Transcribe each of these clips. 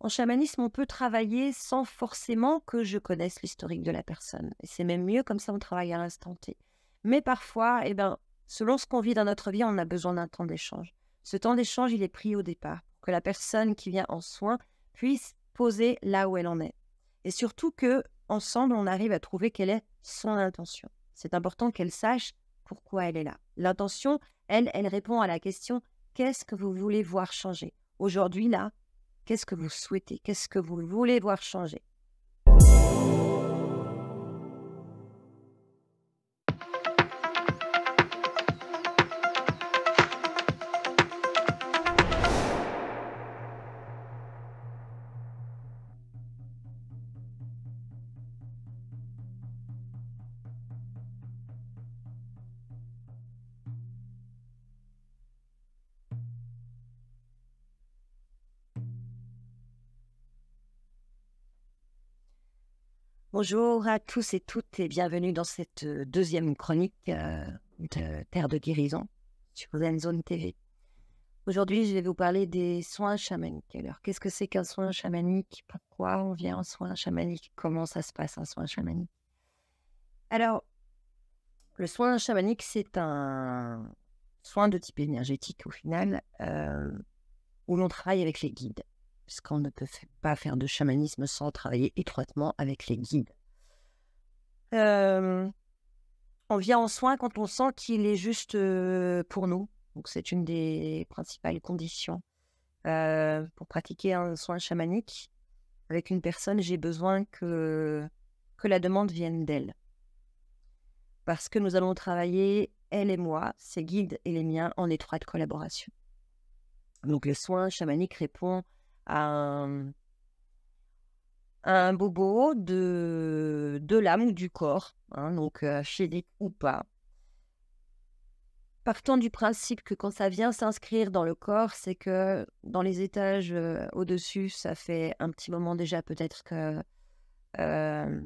en chamanisme, on peut travailler sans forcément que je connaisse l'historique de la personne. Et c'est même mieux comme ça on travaille à l'instant T. Mais parfois, eh ben, selon ce qu'on vit dans notre vie, on a besoin d'un temps d'échange. Ce temps d'échange, il est pris au départ pour que la personne qui vient en soin puisse poser là où elle en est. Et surtout que ensemble, on arrive à trouver quelle est son intention. C'est important qu'elle sache pourquoi elle est là. L'intention, elle, elle répond à la question qu'est-ce que vous voulez voir changer Aujourd'hui, là, Qu'est-ce que vous souhaitez Qu'est-ce que vous voulez voir changer Bonjour à tous et toutes et bienvenue dans cette euh, deuxième chronique euh, de Terre de guérison sur Zone TV. Aujourd'hui, je vais vous parler des soins chamaniques. Alors, qu'est-ce que c'est qu'un soin chamanique Pourquoi on vient en soin chamanique Comment ça se passe un soin chamanique Alors, le soin chamanique, c'est un soin de type énergétique au final, euh, où l'on travaille avec les guides puisqu'on ne peut pas faire de chamanisme sans travailler étroitement avec les guides. on vient en soin quand on sent qu'il est juste pour nous. Donc c'est une des principales conditions. pour pratiquer un soin chamanique avec une personne, j'ai besoin que, que la demande vienne d'elle. Parce que nous allons travailler, elle et moi, ses guides et les miens, en étroite collaboration. Donc le soin chamanique répond un, bobo de, de l'âme ou du corps, hein, donc euh, chez ou pas. Partant du principe que quand ça vient s'inscrire dans le corps, c'est que dans les étages euh, au-dessus, ça fait un petit moment déjà peut-être que euh,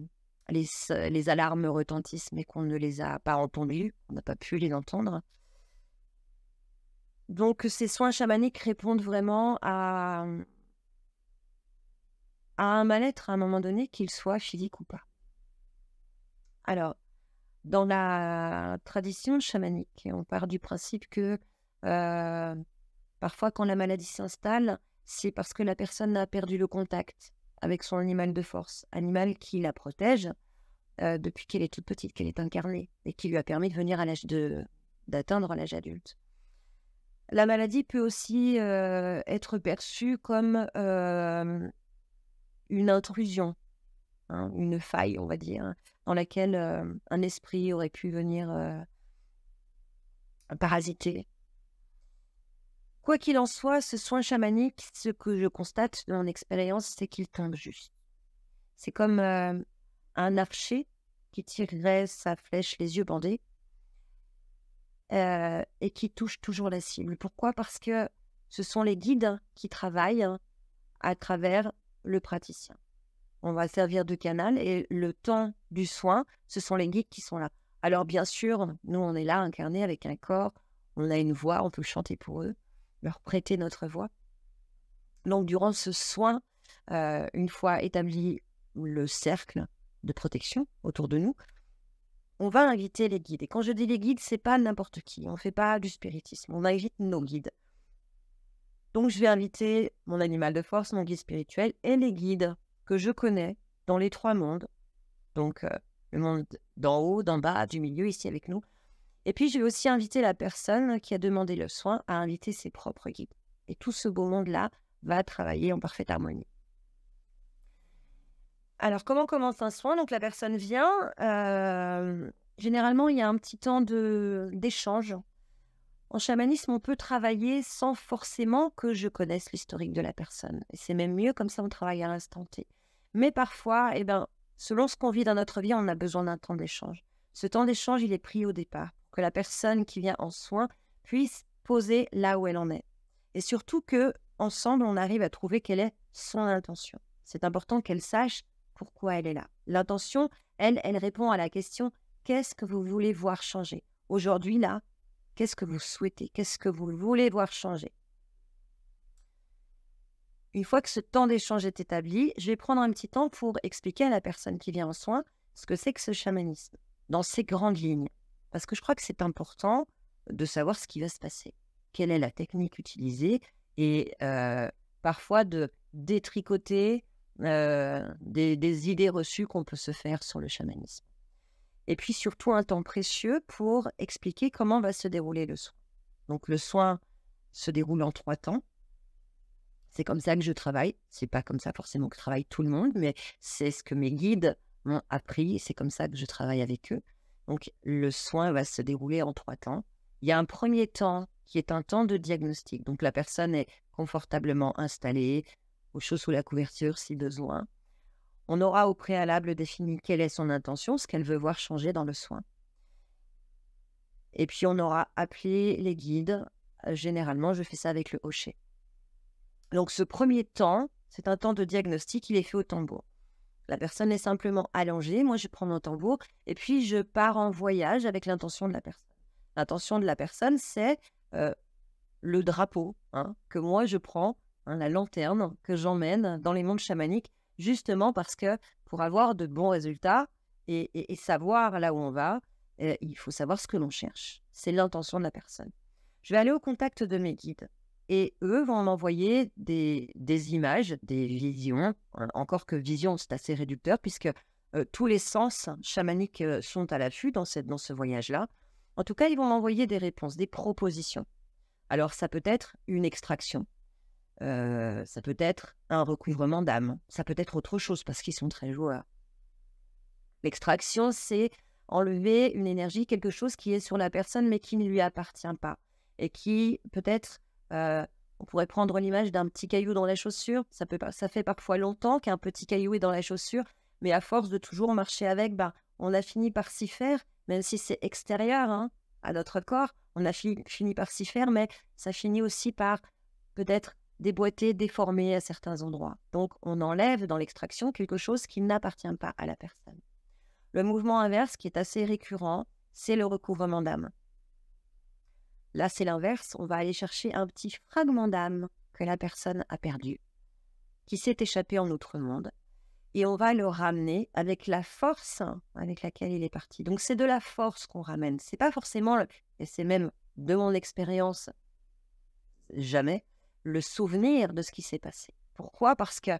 les, les, alarmes retentissent, mais qu'on ne les a pas entendues, on n'a pas pu les entendre. Donc ces soins chamaniques répondent vraiment à, à un mal-être à un moment donné, qu'il soit physique ou pas. Alors, dans la tradition chamanique, on part du principe que euh, parfois quand la maladie s'installe, c'est parce que la personne a perdu le contact avec son animal de force, animal qui la protège euh, depuis qu'elle est toute petite, qu'elle est incarnée, et qui lui a permis de venir à l'âge de d'atteindre l'âge adulte. La maladie peut aussi euh, être perçue comme une intrusion, hein, une faille, on va dire, dans laquelle euh, un esprit aurait pu venir euh, parasiter. Quoi qu'il en soit, ce soin chamanique, ce que je constate dans expérience, c'est qu'il tombe juste. C'est comme euh, un archer qui tirerait sa flèche les yeux bandés et qui touche toujours la cible. Pourquoi Parce que ce sont les guides qui travaillent à travers le praticien. On va servir de canal et le temps du soin, ce sont les guides qui sont là. Alors bien sûr, nous, on est là incarnés avec un corps, on a une voix, on peut chanter pour eux, leur prêter notre voix. Donc durant ce soin, euh, une fois établi le cercle de protection autour de nous, on va inviter les guides. Et quand je dis les guides, c'est pas n'importe qui. On ne fait pas du spiritisme. On invite nos guides. Donc, je vais inviter mon animal de force, mon guide spirituel et les guides que je connais dans les trois mondes. Donc, euh, le monde d'en haut, d'en bas, du milieu, ici avec nous. Et puis, je vais aussi inviter la personne qui a demandé le soin à inviter ses propres guides. Et tout ce beau monde-là va travailler en parfaite harmonie. Alors, comment commence un soin Donc, la personne vient. Euh, généralement, il y a un petit temps d'échange en chamanisme, on peut travailler sans forcément que je connaisse l'historique de la personne. Et c'est même mieux comme ça on travaille à l'instant T. Mais parfois, eh ben, selon ce qu'on vit dans notre vie, on a besoin d'un temps d'échange. Ce temps d'échange, il est pris au départ pour que la personne qui vient en soin puisse poser là où elle en est. Et surtout que ensemble, on arrive à trouver quelle est son intention. C'est important qu'elle sache pourquoi elle est là. L'intention, elle, elle répond à la question qu'est-ce que vous voulez voir changer Aujourd'hui, là, Qu'est-ce que vous souhaitez Qu'est-ce que vous voulez voir changer Une fois que ce temps d'échange est établi, je vais prendre un petit temps pour expliquer à la personne qui vient en soin ce que c'est que ce chamanisme, dans ses grandes lignes. Parce que je crois que c'est important de savoir ce qui va se passer, quelle est la technique utilisée, et euh, parfois de détricoter euh, des idées reçues qu'on peut se faire sur le chamanisme et puis surtout un temps précieux pour expliquer comment va se dérouler le soin. Donc le soin se déroule en trois temps. C'est comme ça que je travaille. C'est pas comme ça forcément que travaille tout le monde, mais c'est ce que mes guides m'ont appris. C'est comme ça que je travaille avec eux. Donc le soin va se dérouler en trois temps. Il y a un premier temps qui est un temps de diagnostic. Donc la personne est confortablement installée, au chaud sous la couverture si besoin on aura au préalable défini quelle est son intention, ce qu'elle veut voir changer dans le soin. Et puis on aura appelé les guides. Euh, généralement, je fais ça avec le hocher. Donc ce premier temps, c'est un temps de diagnostic, il est fait au tambour. La personne est simplement allongée, moi je prends mon tambour et puis je pars en voyage avec l'intention de la personne. L'intention de la personne, c'est euh, le drapeau hein, que moi je prends, hein, la lanterne que j'emmène dans les mondes chamaniques justement parce que pour avoir de bons résultats et, savoir là où on va, euh, il faut savoir ce que l'on cherche. C'est l'intention de la personne. Je vais aller au contact de mes guides et eux vont m'envoyer des, images, des visions. Euh, encore que vision, c'est assez réducteur puisque euh, tous les sens chamaniques sont à l'affût dans ce voyage-là. En tout cas, ils vont m'envoyer des réponses, des propositions. Alors, ça peut être une extraction, ça peut être un recouvrement d'âme, ça peut être autre chose parce qu'ils sont très joueurs. L'extraction, c'est enlever une énergie, quelque chose qui est sur la personne mais qui ne lui appartient pas et qui peut-être, on pourrait prendre l'image d'un petit caillou dans la chaussure. Ça, peut, ça fait parfois longtemps qu'un petit caillou est dans la chaussure, mais à force de toujours marcher avec, bah, on a fini par s'y faire, même si c'est extérieur hein, à notre corps, on a fini par s'y faire, mais ça finit aussi par peut-être déboîté, déformé à certains endroits. Donc on enlève dans l'extraction quelque chose qui n'appartient pas à la personne. Le mouvement inverse qui est assez récurrent, c'est le recouvrement d'âme. Là, c'est l'inverse, on va aller chercher un petit fragment d'âme que la personne a perdu, qui s'est échappé en autre monde, et on va le ramener avec la force avec laquelle il est parti. Donc c'est de la force qu'on ramène, c'est pas forcément, et c'est même de mon expérience, jamais, le souvenir de ce qui s'est passé. Pourquoi Parce que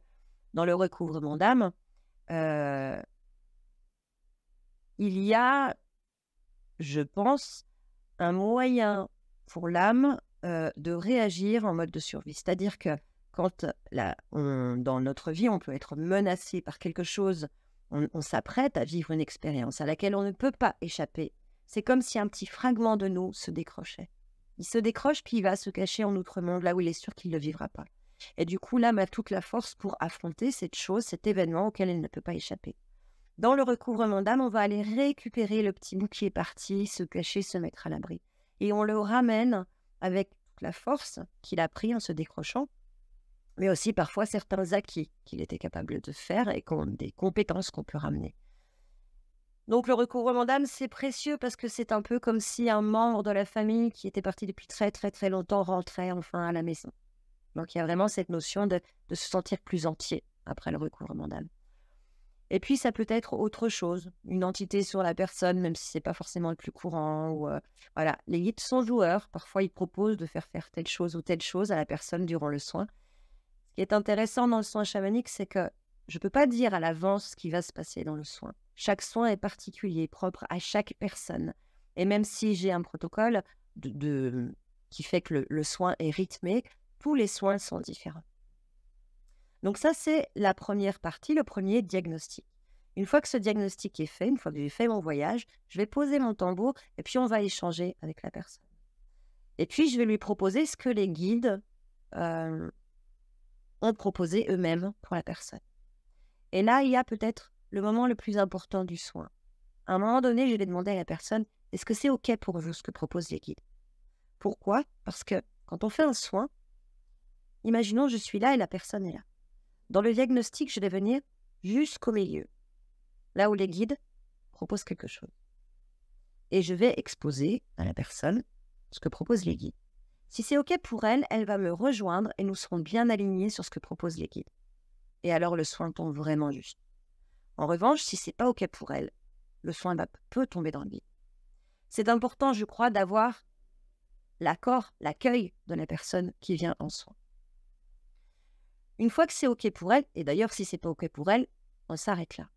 dans le recouvrement d'âme, euh, il y a, je pense, un moyen pour l'âme euh, de réagir en mode de survie. C'est-à-dire que quand dans notre vie, on peut être menacé par quelque chose, on s'apprête à vivre une expérience à laquelle on ne peut pas échapper. C'est comme si un petit fragment de nous se décrochait il se décroche, puis il va se cacher en outre-monde, là où il est sûr qu'il ne vivra pas. Et du coup, l'âme a bah, toute la force pour affronter cette chose, cet événement auquel elle ne peut pas échapper. Dans le recouvrement d'âme, on va aller récupérer le petit bout qui est parti, se cacher, se mettre à l'abri. Et on le ramène avec toute la force qu'il a pris en se décrochant, mais aussi parfois certains acquis qu'il était capable de faire et des compétences qu'on peut ramener. Donc le recouvrement d'âme, c'est précieux parce que c'est un peu comme si un membre de la famille qui était parti depuis très très très longtemps rentrait enfin à la maison. Donc il y a vraiment cette notion de, se sentir plus entier après le recouvrement d'âme. Et puis ça peut être autre chose, une entité sur la personne, même si c'est pas forcément le plus courant. Ou euh, voilà, les guides sont joueurs. Parfois ils proposent de faire faire telle chose ou telle chose à la personne durant le soin. Ce qui est intéressant dans le soin chamanique, c'est que je peux pas dire à l'avance ce qui va se passer dans le soin. Chaque soin est particulier, propre à chaque personne. Et même si j'ai un protocole de, qui fait que le, soin est rythmé, tous les soins sont différents. Donc ça, c'est la première partie, le premier diagnostic. Une fois que ce diagnostic est fait, une fois que j'ai fait mon voyage, je vais poser mon tambour et puis on va échanger avec la personne. Et puis je vais lui proposer ce que les guides euh, ont proposé eux-mêmes pour la personne. Et là, il y a peut-être le moment le plus important du soin. À un moment donné, je vais demander à la personne est-ce que c'est OK pour vous ce que propose les guides Pourquoi Parce que quand on fait un soin, imaginons je suis là et la personne est là. Dans le diagnostic, je vais venir jusqu'au milieu, là où les guides proposent quelque chose. Et je vais exposer à la personne ce que proposent les guides. Si c'est OK pour elle, elle va me rejoindre et nous serons bien alignés sur ce que proposent les guides. Et alors le soin tombe vraiment juste. En revanche, si c'est pas OK pour elle, le soin va, peut tomber dans le vide. C'est important, je crois, d'avoir l'accord, l'accueil de la personne qui vient en soin. Une fois que c'est OK pour elle, et d'ailleurs si c'est pas OK pour elle, on s'arrête là.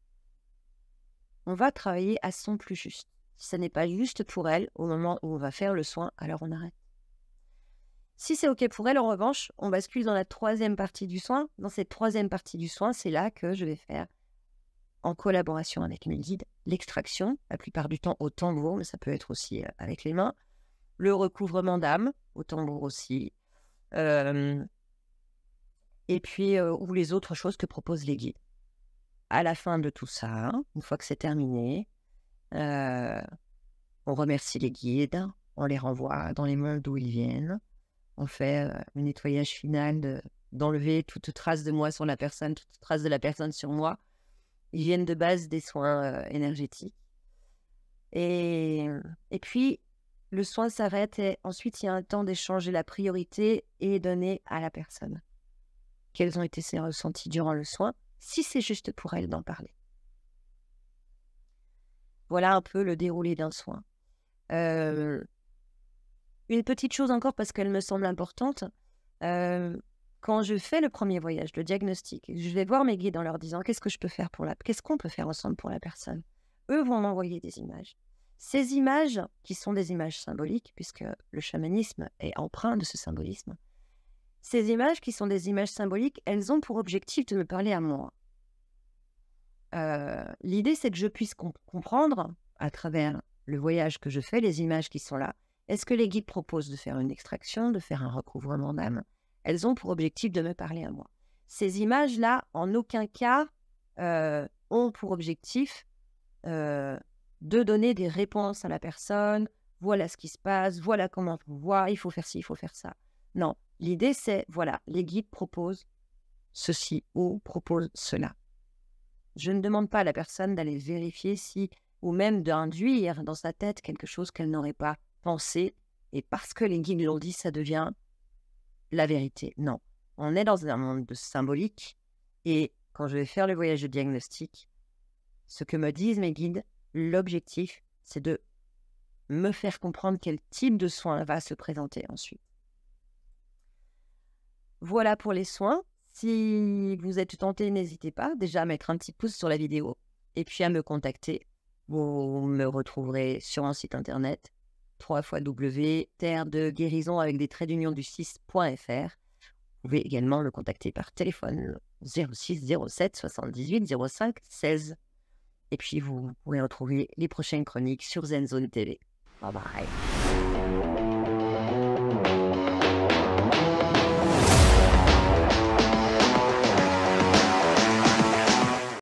On va travailler à son plus juste. Si ça n'est pas juste pour elle, au moment où on va faire le soin, alors on arrête. Si c'est OK pour elle, en revanche, on bascule dans la troisième partie du soin. Dans cette troisième partie du soin, c'est là que je vais faire en collaboration avec mes guides, l'extraction, la plupart du temps au tambour, mais ça peut être aussi euh, avec les mains, le recouvrement d'âme, au tambour aussi, euh, et puis euh, ou les autres choses que proposent les guides. À la fin de tout ça, une fois que c'est terminé, on remercie les guides, on les renvoie dans les mondes d'où ils viennent, on fait un nettoyage final d'enlever toute trace de moi sur la personne, toute trace de la personne sur moi, viennent de base des soins euh, énergétiques. Euh, et, puis, le soin s'arrête et ensuite, il y a un temps d'échanger la priorité et donner à la personne. Quels ont été ses ressentis durant le soin, si c'est juste pour elle d'en parler. Voilà un peu le déroulé d'un soin. Euh, une petite chose encore parce qu'elle me semble importante quand je fais le premier voyage, le diagnostic, je vais voir mes guides en leur disant qu'est-ce que je peux faire pour la, qu'est-ce qu'on peut faire ensemble pour la personne. Eux vont m'envoyer des images. Ces images, qui sont des images symboliques, puisque le chamanisme est empreint de ce symbolisme, ces images qui sont des images symboliques, elles ont pour objectif de me parler à moi. Euh, l'idée, c'est que je puisse comprendre, à travers le voyage que je fais, les images qui sont là, est-ce que les guides proposent de faire une extraction, de faire un recouvrement d'âme elles ont pour objectif de me parler à moi. Ces images-là, en aucun cas, euh, ont pour objectif euh, de donner des réponses à la personne. Voilà ce qui se passe, voilà comment on voit, il faut faire ci, il faut faire ça. Non, l'idée c'est, voilà, les guides proposent ceci ou proposent cela. Je ne demande pas à la personne d'aller vérifier si, ou même d'induire dans sa tête quelque chose qu'elle n'aurait pas pensé. Et parce que les guides l'ont dit, ça devient la vérité. Non, on est dans un monde de symbolique. Et quand je vais faire le voyage de diagnostic, ce que me disent mes guides, l'objectif, c'est de me faire comprendre quel type de soins va se présenter ensuite. Voilà pour les soins. Si vous êtes tenté, n'hésitez pas déjà à mettre un petit pouce sur la vidéo et puis à me contacter. Vous me retrouverez sur un site internet 3 xw terre de guérison avec des traits d'union du 6.fr. Vous pouvez également le contacter par téléphone 06 07 78 05 16. Et puis vous pourrez retrouver les prochaines chroniques sur ZenZone TV. Bye bye.